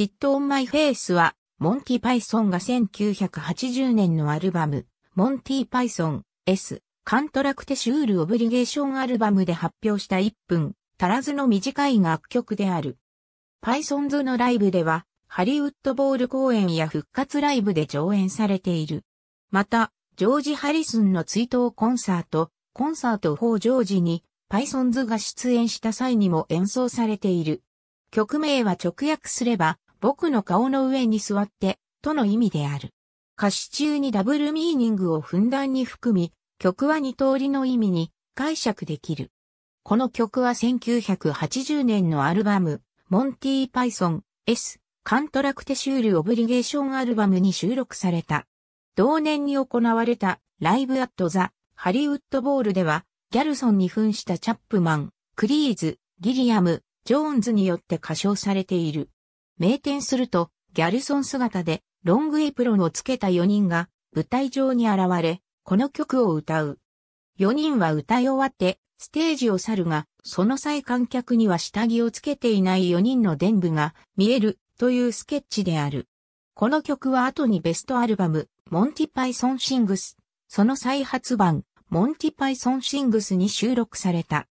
シットオンマイフェイスは、モンティ・パイソンが1980年のアルバム、モンティ・パイソン S、カントラクテシュール・オブリゲーションアルバムで発表した1分、足らずの短い楽曲である。パイソンズのライブでは、ハリウッドボール公演や復活ライブで上演されている。また、ジョージ・ハリスンの追悼コンサート、コンサート4ジョージに、パイソンズが出演した際にも演奏されている。曲名は直訳すれば、僕の顔の上に座って、との意味である。歌詞中にダブルミーニングをふんだんに含み、曲は二通りの意味に解釈できる。この曲は1980年のアルバム、モンティ・ー・パイソン S カントラクテシュール・オブリゲーションアルバムに収録された。同年に行われたライブ・アット・ザ・ハリウッド・ボールでは、ギャルソンに扮したチャップマン、クリーズ、ギリアム、ジョーンズによって歌唱されている。名店すると、ギャルソン姿で、ロングエプロンをつけた4人が、舞台上に現れ、この曲を歌う。4人は歌い終わって、ステージを去るが、その際観客には下着をつけていない4人の伝部が見えるというスケッチである。この曲は後にベストアルバム、モンティパイソンシングス、その再発版、モンティパイソンシングスに収録された。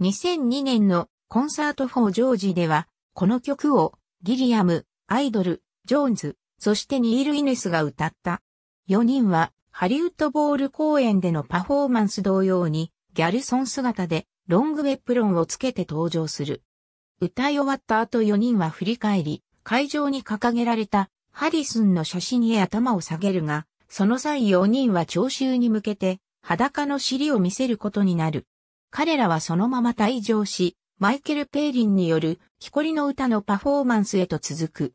2002年のコンサートフォージョージでは、この曲をギリアム、アイドル、ジョーンズ、そしてニール・イネスが歌った。4人はハリウッドボール公演でのパフォーマンス同様にギャルソン姿でロングウェプロンをつけて登場する。歌い終わった後4人は振り返り、会場に掲げられたハリスンの写真へ頭を下げるが、その際4人は聴衆に向けて裸の尻を見せることになる。彼らはそのまま退場し、マイケル・ペーリンによる、木こりの歌のパフォーマンスへと続く。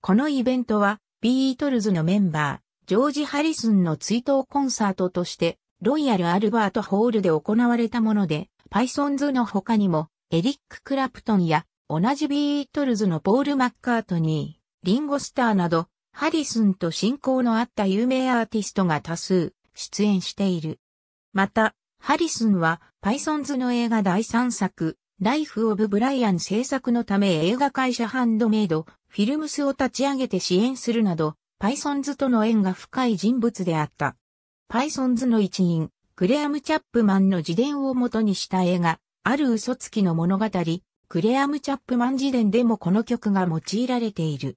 このイベントは、ビートルズのメンバー、ジョージ・ハリスンの追悼コンサートとして、ロイヤル・アルバート・ホールで行われたもので、パイソンズの他にも、エリック・クラプトンや、同じビートルズのポール・マッカートニー、リンゴ・スターなど、ハリスンと親交のあった有名アーティストが多数出演している。また、ハリスンはパイソンズの映画第3作、ライフ・オブ・ブライアン制作のため映画会社ハンドメイド、フィルムスを立ち上げて支援するなど、パイソンズとの縁が深い人物であった。パイソンズの一員、クレアム・チャップマンの自伝を元にした映画、ある嘘つきの物語、クレアム・チャップマン自伝でもこの曲が用いられている。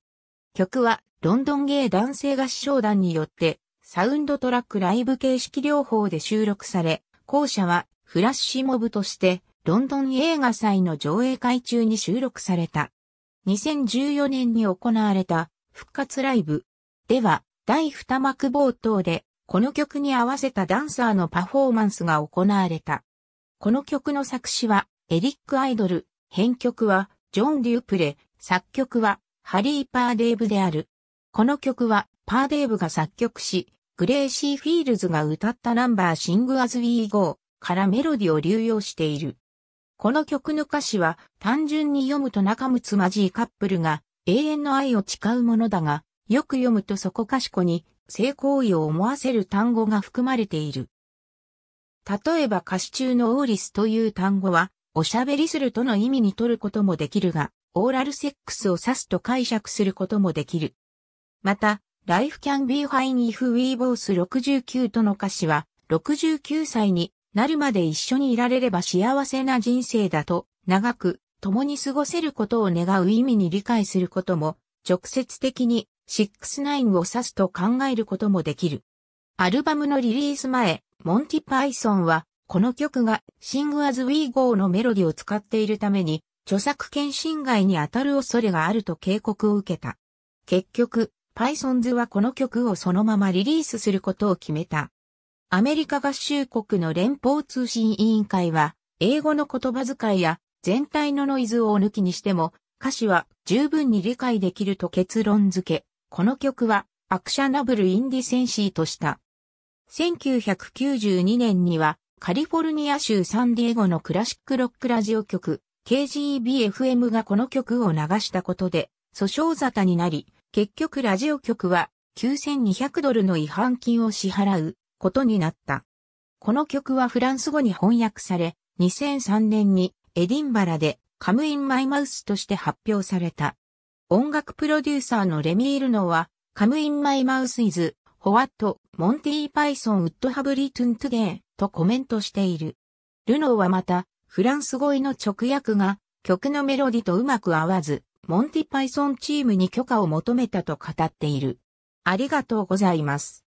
曲は、ロンドン芸男性合唱団によって、サウンドトラックライブ形式療法で収録され、後者はフラッシュモブとしてロンドン映画祭の上映会中に収録された。2014年に行われた復活ライブでは第2幕冒頭でこの曲に合わせたダンサーのパフォーマンスが行われた。この曲の作詞はエリック・アイドル、編曲はジョン・デュープレ、作曲はハリー・パーデーブである。この曲はパーデーブが作曲し、グレイシー・フィールズが歌ったナンバーシング・アズ・ウィー・ゴーからメロディを流用している。この曲の歌詞は単純に読むと仲睦まじいカップルが永遠の愛を誓うものだが、よく読むとそこかしこに性行為を思わせる単語が含まれている。例えば歌詞中のオーリスという単語は、おしゃべりするとの意味に取ることもできるが、オーラルセックスを指すと解釈することもできる。また、Life can be fine if we both 69との歌詞は、69歳になるまで一緒にいられれば幸せな人生だと、長く、共に過ごせることを願う意味に理解することも、直接的に、69を指すと考えることもできる。アルバムのリリース前、モンティ・パイソンは、この曲がシング・アズ・ウィー・ゴーのメロディを使っているために、著作権侵害に当たる恐れがあると警告を受けた。結局、パイソンズはこの曲をそのままリリースすることを決めた。アメリカ合衆国の連邦通信委員会は、英語の言葉遣いや全体のノイズを抜きにしても、歌詞は十分に理解できると結論付け、この曲はアクシャナブルインディセンシーとした。1992年にはカリフォルニア州サンディエゴのクラシックロックラジオ局 KGBFM がこの曲を流したことで訴訟沙汰になり、結局ラジオ局は9200ドルの違反金を支払うことになった。この曲はフランス語に翻訳され、2003年にエディンバラでカムインマイマウスとして発表された。音楽プロデューサーのレミールノは、カムインマイマウスイズ、ホワット、モンティーパイソンウッドハブリトゥントゥゲーとコメントしている。ルノーはまた、フランス語への直訳が曲のメロディとうまく合わず、モンティパイソンチームに許可を求めたと語っている。ありがとうございます。